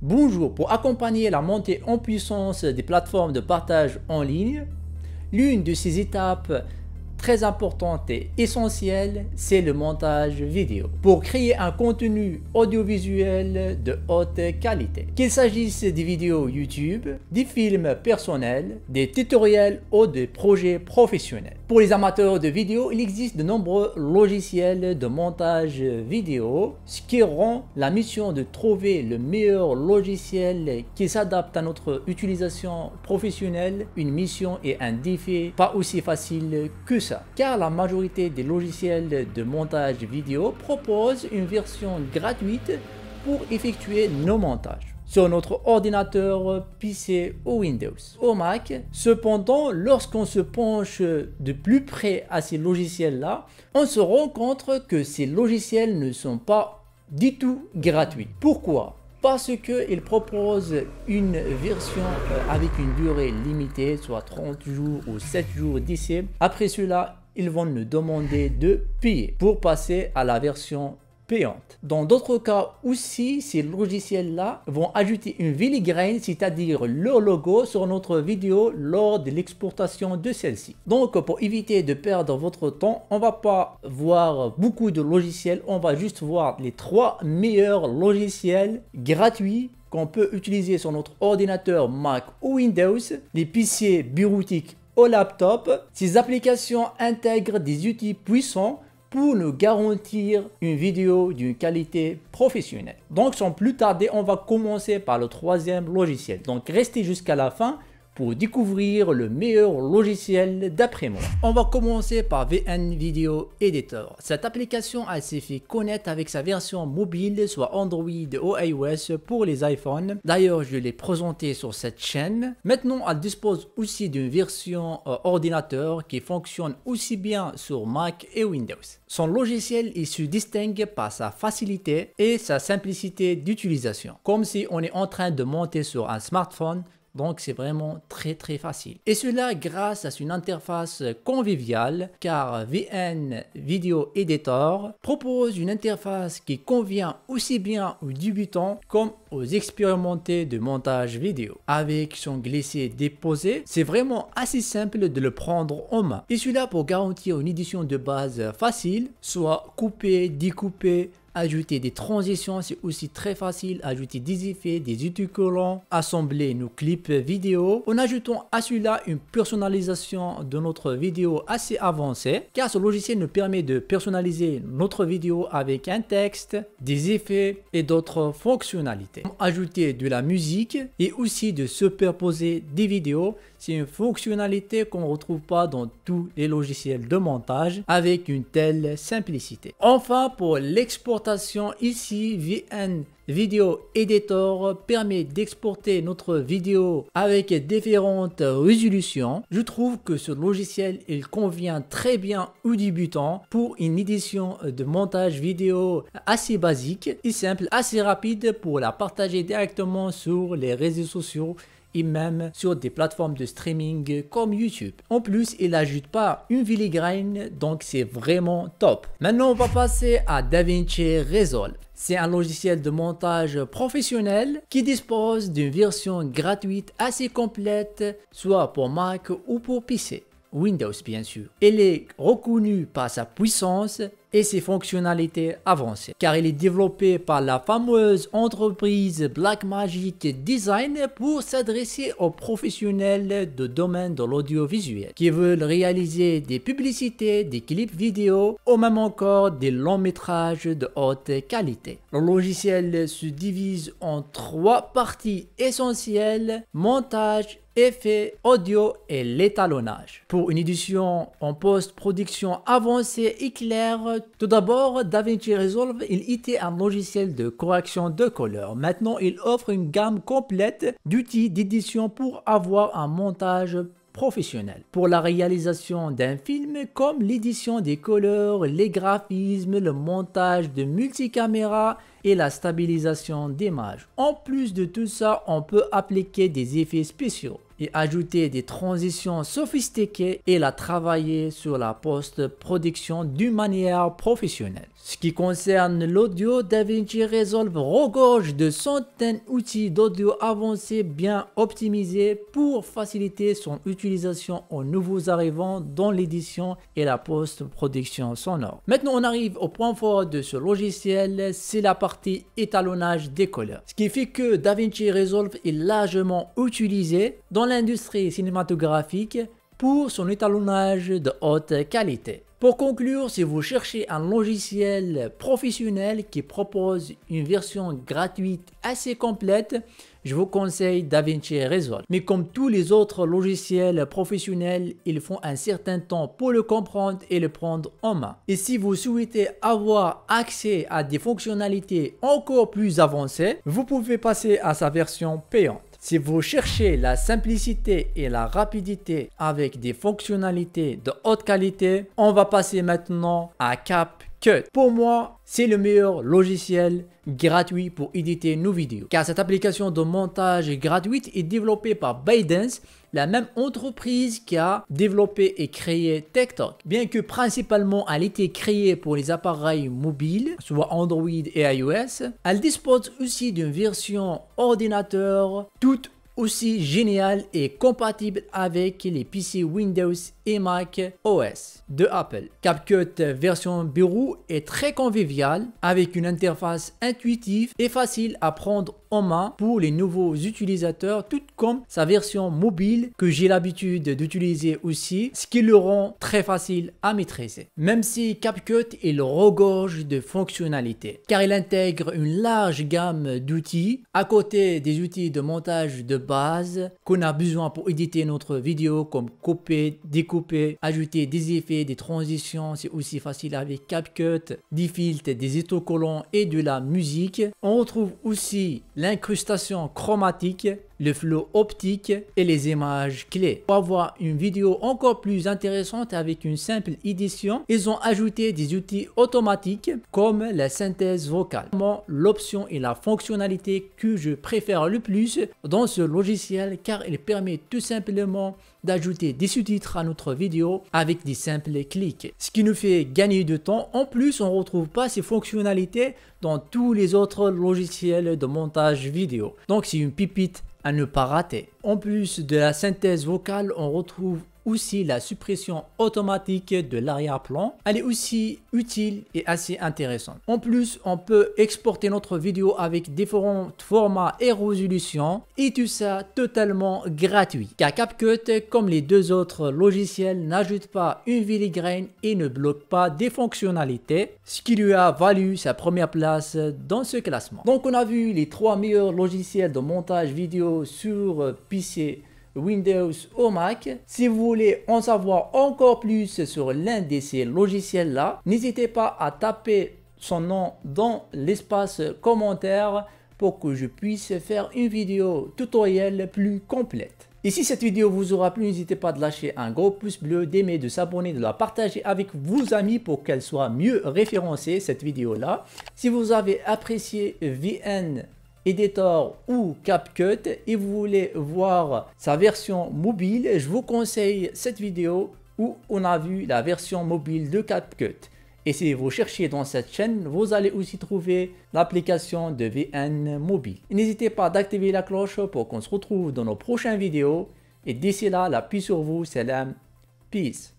Bonjour, pour accompagner la montée en puissance des plateformes de partage en ligne, l'une de ces étapes très importante et essentielle, c'est le montage vidéo. Pour créer un contenu audiovisuel de haute qualité, qu'il s'agisse des vidéos YouTube, des films personnels, des tutoriels ou des projets professionnels. Pour les amateurs de vidéo, il existe de nombreux logiciels de montage vidéo, ce qui rend la mission de trouver le meilleur logiciel qui s'adapte à notre utilisation professionnelle une mission et un défi pas aussi facile que ça. Car la majorité des logiciels de montage vidéo proposent une version gratuite pour effectuer nos montages sur notre ordinateur PC ou Windows ou Mac. Cependant, lorsqu'on se penche de plus près à ces logiciels-là, on se rend compte que ces logiciels ne sont pas du tout gratuits. Pourquoi parce qu'ils proposent une version euh, avec une durée limitée, soit 30 jours ou 7 jours d'ici. Après cela, ils vont nous demander de payer pour passer à la version dans d'autres cas aussi, ces logiciels-là vont ajouter une filigrane, c'est-à-dire leur logo, sur notre vidéo lors de l'exportation de celle-ci. Donc pour éviter de perdre votre temps, on va pas voir beaucoup de logiciels, on va juste voir les trois meilleurs logiciels gratuits qu'on peut utiliser sur notre ordinateur Mac ou Windows, les PC bureautiques ou laptop. Ces applications intègrent des outils puissants pour nous garantir une vidéo d'une qualité professionnelle. Donc sans plus tarder, on va commencer par le troisième logiciel. Donc restez jusqu'à la fin pour découvrir le meilleur logiciel d'après moi. On va commencer par VN Video Editor. Cette application elle s'est fait connaître avec sa version mobile, soit Android ou iOS pour les iPhones. D'ailleurs, je l'ai présenté sur cette chaîne. Maintenant, elle dispose aussi d'une version euh, ordinateur qui fonctionne aussi bien sur Mac et Windows. Son logiciel, il se distingue par sa facilité et sa simplicité d'utilisation. Comme si on est en train de monter sur un smartphone donc c'est vraiment très très facile. Et cela grâce à une interface conviviale car VN Video Editor propose une interface qui convient aussi bien aux débutants comme aux expérimentés de montage vidéo. Avec son glisser-déposer, c'est vraiment assez simple de le prendre en main. Et cela pour garantir une édition de base facile, soit couper, découper. Ajouter des transitions, c'est aussi très facile. Ajouter des effets, des autocollants, assembler nos clips vidéo. En ajoutant à celui-là une personnalisation de notre vidéo assez avancée, car ce logiciel nous permet de personnaliser notre vidéo avec un texte, des effets et d'autres fonctionnalités. Ajouter de la musique et aussi de superposer des vidéos, c'est une fonctionnalité qu'on ne retrouve pas dans tous les logiciels de montage avec une telle simplicité. Enfin, pour l'export L'exportation ici VN Video Editor permet d'exporter notre vidéo avec différentes résolutions. Je trouve que ce logiciel il convient très bien aux débutants pour une édition de montage vidéo assez basique et simple, assez rapide pour la partager directement sur les réseaux sociaux et même sur des plateformes de streaming comme YouTube. En plus, il n'ajoute pas une filigrane, donc c'est vraiment top. Maintenant, on va passer à DaVinci Resolve. C'est un logiciel de montage professionnel qui dispose d'une version gratuite assez complète, soit pour Mac ou pour PC. Windows bien sûr. Elle est reconnue par sa puissance et ses fonctionnalités avancées, car il est développé par la fameuse entreprise Blackmagic Design pour s'adresser aux professionnels de domaine de l'audiovisuel qui veulent réaliser des publicités, des clips vidéo ou même encore des longs métrages de haute qualité. Le logiciel se divise en trois parties essentielles, montage, effet, audio et l'étalonnage. Pour une édition en post-production avancée et claire tout d'abord, DaVinci Resolve, il était un logiciel de correction de couleurs. Maintenant, il offre une gamme complète d'outils d'édition pour avoir un montage professionnel pour la réalisation d'un film comme l'édition des couleurs, les graphismes, le montage de multicaméras et la stabilisation d'images. En plus de tout ça, on peut appliquer des effets spéciaux et ajouter des transitions sophistiquées et la travailler sur la post-production d'une manière professionnelle. Ce qui concerne l'audio, DaVinci Resolve regorge de centaines d'outils d'audio avancés bien optimisés pour faciliter son utilisation aux nouveaux arrivants dans l'édition et la post-production sonore. Maintenant, on arrive au point fort de ce logiciel, c'est la partie étalonnage des couleurs. Ce qui fait que DaVinci Resolve est largement utilisé dans l'industrie cinématographique pour son étalonnage de haute qualité. Pour conclure, si vous cherchez un logiciel professionnel qui propose une version gratuite assez complète, je vous conseille DaVinci Resolve. Mais comme tous les autres logiciels professionnels, il faut un certain temps pour le comprendre et le prendre en main. Et si vous souhaitez avoir accès à des fonctionnalités encore plus avancées, vous pouvez passer à sa version payante. Si vous cherchez la simplicité et la rapidité avec des fonctionnalités de haute qualité, on va passer maintenant à Cap pour moi, c'est le meilleur logiciel gratuit pour éditer nos vidéos. Car cette application de montage gratuite est développée par ByteDance, la même entreprise qui a développé et créé TikTok. Bien que principalement elle été créée pour les appareils mobiles, soit Android et iOS, elle dispose aussi d'une version ordinateur toute aussi géniale et compatible avec les PC Windows Mac OS de Apple. CapCut version bureau est très convivial avec une interface intuitive et facile à prendre en main pour les nouveaux utilisateurs, tout comme sa version mobile que j'ai l'habitude d'utiliser aussi, ce qui le rend très facile à maîtriser. Même si CapCut il regorge de fonctionnalités, car il intègre une large gamme d'outils à côté des outils de montage de base qu'on a besoin pour éditer notre vidéo comme couper, découper ajouter des effets, des transitions, c'est aussi facile avec CapCut, des filtres, des collants et de la musique. On retrouve aussi l'incrustation chromatique le flot optique et les images clés. Pour avoir une vidéo encore plus intéressante avec une simple édition, ils ont ajouté des outils automatiques comme la synthèse vocale. L'option et la fonctionnalité que je préfère le plus dans ce logiciel car il permet tout simplement d'ajouter des sous-titres à notre vidéo avec des simples clics. Ce qui nous fait gagner du temps. En plus, on ne retrouve pas ces fonctionnalités dans tous les autres logiciels de montage vidéo. Donc c'est une pipite à ne pas rater. En plus de la synthèse vocale, on retrouve la suppression automatique de l'arrière-plan. Elle est aussi utile et assez intéressante. En plus, on peut exporter notre vidéo avec différents formats et résolutions et tout ça totalement gratuit. Car CapCut, comme les deux autres logiciels, n'ajoute pas une viligraine et ne bloque pas des fonctionnalités, ce qui lui a valu sa première place dans ce classement. Donc on a vu les trois meilleurs logiciels de montage vidéo sur PC Windows ou Mac. Si vous voulez en savoir encore plus sur l'un de ces logiciels là, n'hésitez pas à taper son nom dans l'espace commentaire pour que je puisse faire une vidéo tutoriel plus complète. Et si cette vidéo vous aura plu, n'hésitez pas de lâcher un gros pouce bleu, d'aimer, de s'abonner, de la partager avec vos amis pour qu'elle soit mieux référencée, cette vidéo-là. Si vous avez apprécié VN Editor ou CapCut et vous voulez voir sa version mobile, je vous conseille cette vidéo où on a vu la version mobile de CapCut. Et si vous cherchez dans cette chaîne, vous allez aussi trouver l'application de VN Mobile. N'hésitez pas d'activer la cloche pour qu'on se retrouve dans nos prochaines vidéos. Et d'ici là, l'appui sur vous, salam, peace.